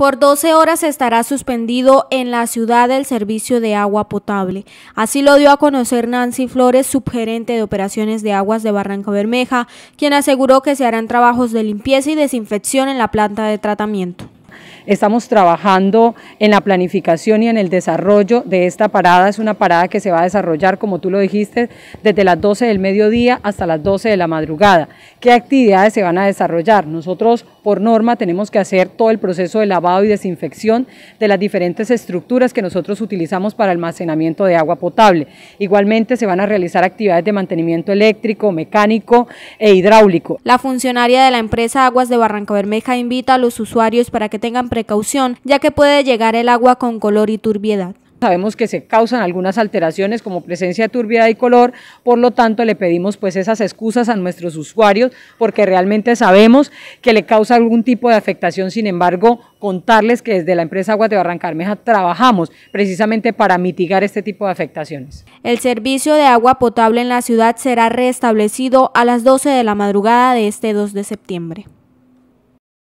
Por 12 horas estará suspendido en la ciudad el servicio de agua potable. Así lo dio a conocer Nancy Flores, subgerente de operaciones de aguas de Barranco Bermeja, quien aseguró que se harán trabajos de limpieza y desinfección en la planta de tratamiento. Estamos trabajando en la planificación y en el desarrollo de esta parada. Es una parada que se va a desarrollar, como tú lo dijiste, desde las 12 del mediodía hasta las 12 de la madrugada. ¿Qué actividades se van a desarrollar? Nosotros, por norma, tenemos que hacer todo el proceso de lavado y desinfección de las diferentes estructuras que nosotros utilizamos para almacenamiento de agua potable. Igualmente, se van a realizar actividades de mantenimiento eléctrico, mecánico e hidráulico. La funcionaria de la empresa Aguas de Barranca invita a los usuarios para que tengan tengan precaución, ya que puede llegar el agua con color y turbiedad. Sabemos que se causan algunas alteraciones como presencia de turbiedad y color, por lo tanto le pedimos pues esas excusas a nuestros usuarios porque realmente sabemos que le causa algún tipo de afectación, sin embargo contarles que desde la empresa Aguas de Barrancarmeja trabajamos precisamente para mitigar este tipo de afectaciones. El servicio de agua potable en la ciudad será restablecido a las 12 de la madrugada de este 2 de septiembre.